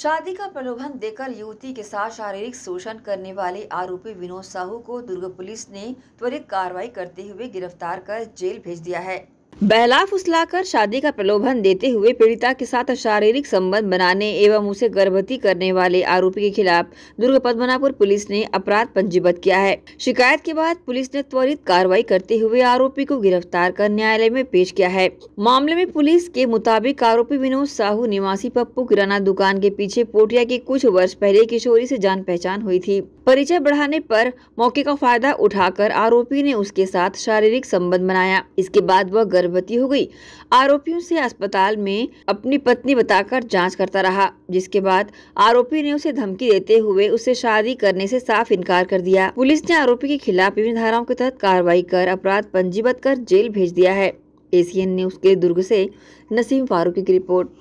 शादी का प्रलोभन देकर युवती के साथ शारीरिक शोषण करने वाले आरोपी विनोद साहू को दुर्ग पुलिस ने त्वरित कार्रवाई करते हुए गिरफ्तार कर जेल भेज दिया है बहला फुसलाकर शादी का प्रलोभन देते हुए पीड़िता के साथ शारीरिक संबंध बनाने एवं उसे गर्भवती करने वाले आरोपी के खिलाफ दुर्ग पद्मनापुर पुलिस ने अपराध पंजीबद्ध किया है शिकायत के बाद पुलिस ने त्वरित कार्रवाई करते हुए आरोपी को गिरफ्तार कर न्यायालय में पेश किया है मामले में पुलिस के मुताबिक आरोपी विनोद साहू निवासी पप्पू किराना दुकान के पीछे पोटिया के कुछ वर्ष पहले किशोरी ऐसी जान पहचान हुई थी परिचय बढ़ाने पर मौके का फायदा उठाकर आरोपी ने उसके साथ शारीरिक संबंध बनाया इसके बाद वह गर्भ गर्भवती हो गई आरोपियों से अस्पताल में अपनी पत्नी बताकर जांच करता रहा जिसके बाद आरोपी ने उसे धमकी देते हुए उसे शादी करने से साफ इनकार कर दिया पुलिस ने आरोपी के खिलाफ विभिन्न धाराओं के तहत कार्रवाई कर अपराध पंजीबद्ध कर जेल भेज दिया है एसीएन न्यूज के दुर्ग से नसीम फारूकी की रिपोर्ट